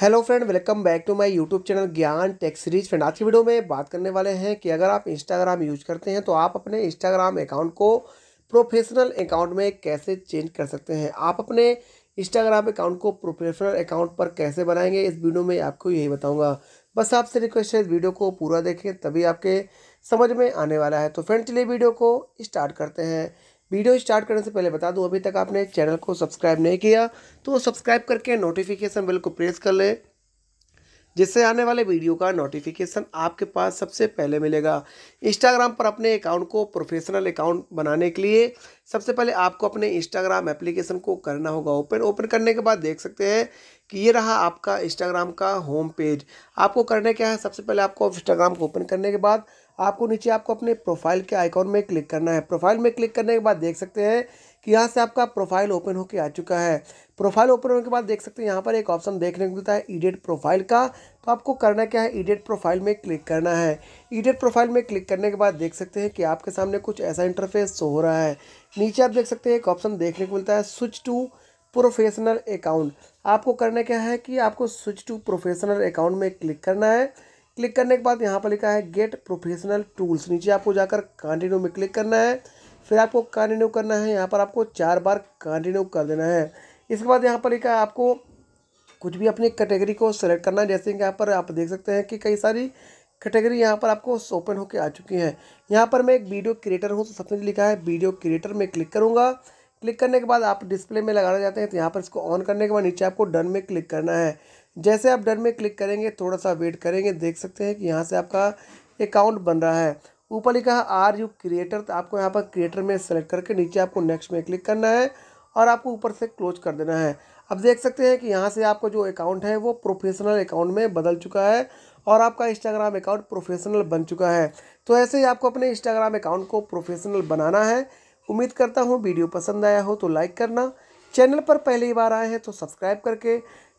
hello friend welcome back to my YouTube channel Gyan Tech series friend आज की video में बात करने वाले हैं कि अगर आप इंस्टाग्राम यूज करते हैं तो आप अपने इंस्टाग्राम अकाउंट को प्रोफेशनल अकाउंट में कैसे चेंज कर सकते हैं आप अपने इंस्टाग्राम अकाउंट को प्रोफेशनल अकाउंट पर कैसे बनाएंगे इस वीडियो में आपको यही बताऊँगा बस आपसे रिक्वेस्ट है इस वीडियो को पूरा देखें तभी आपके समझ में आने वाला है तो फ्रेंड चलिए वीडियो को स्टार्ट करते हैं वीडियो स्टार्ट करने से पहले बता दूं अभी तक आपने चैनल को सब्सक्राइब नहीं किया तो सब्सक्राइब करके नोटिफिकेशन बिल को प्रेस कर लें जिससे आने वाले वीडियो का नोटिफिकेशन आपके पास सबसे पहले मिलेगा इंस्टाग्राम पर अपने अकाउंट को प्रोफेशनल अकाउंट बनाने के लिए सबसे पहले आपको अपने इंस्टाग्राम एप्लीकेशन को करना होगा ओपन ओपन करने के बाद देख सकते हैं कि ये रहा आपका इंस्टाग्राम का होम पेज आपको करने क्या है सबसे पहले आपको इंस्टाग्राम को ओपन करने के बाद आपको नीचे आपको अपने प्रोफाइल के आइकॉन में क्लिक करना है प्रोफाइल में क्लिक करने के बाद देख सकते हैं कि यहाँ से आपका प्रोफाइल ओपन होकर आ चुका है प्रोफाइल ओपन होने के बाद देख सकते हैं यहाँ पर एक ऑप्शन देखने को मिलता है ईडेट प्रोफाइल का तो आपको करना क्या है ईडेट प्रोफाइल में क्लिक करना है ईडेट प्रोफाइल में क्लिक करने के बाद देख सकते हैं कि आपके सामने कुछ ऐसा इंटरफेस हो रहा है नीचे आप देख सकते हैं एक ऑप्शन देखने को मिलता है स्विच टू प्रोफेशनल अकाउंट आपको करना क्या है कि आपको स्विच टू प्रोफेशनल अकाउंट में क्लिक करना है क्लिक करने के बाद यहाँ पर लिखा है गेट प्रोफेशनल टूल्स नीचे आपको जाकर कंटिन्यू में क्लिक करना है फिर आपको कंटिन्यू करना है यहाँ पर आपको चार बार कंटिन्यू कर देना है इसके बाद यहाँ पर एक आपको कुछ भी अपनी कैटेगरी को सेलेक्ट करना है जैसे कि यहाँ पर आप देख सकते हैं कि कई सारी कैटेगरी यहाँ पर आपको ओपन होकर आ चुकी है यहाँ पर मैं एक वीडियो क्रिएटर हूँ तो सबसे लिखा है वीडियो क्रिएटर में क्लिक करूँगा क्लिक करने के बाद आप डिस्प्ले में लगाना चाहते हैं तो यहाँ पर इसको ऑन करने के बाद नीचे आपको डन में क्लिक करना है जैसे आप डन में क्लिक करेंगे थोड़ा सा वेट करेंगे देख सकते हैं कि यहाँ से आपका अकाउंट बन रहा है ऊपर लिखा है आर यू क्रिएटर तो आपको यहाँ पर क्रिएटर में सेलेक्ट करके नीचे आपको नेक्स्ट में क्लिक करना है और आपको ऊपर से क्लोज कर देना है अब देख सकते हैं कि यहाँ से आपका जो अकाउंट है वो प्रोफेशनल अकाउंट में बदल चुका है और आपका इंस्टाग्राम अकाउंट प्रोफेशनल बन चुका है तो ऐसे ही आपको अपने इंस्टाग्राम अकाउंट को प्रोफेशनल बनाना है उम्मीद करता हूँ वीडियो पसंद आया हो तो लाइक करना चैनल पर पहली बार आए हैं तो सब्सक्राइब करके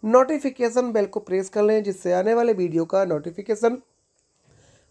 नोटिफिकेशन बेल को प्रेस कर लें जिससे आने वाले वीडियो का नोटिफिकेशन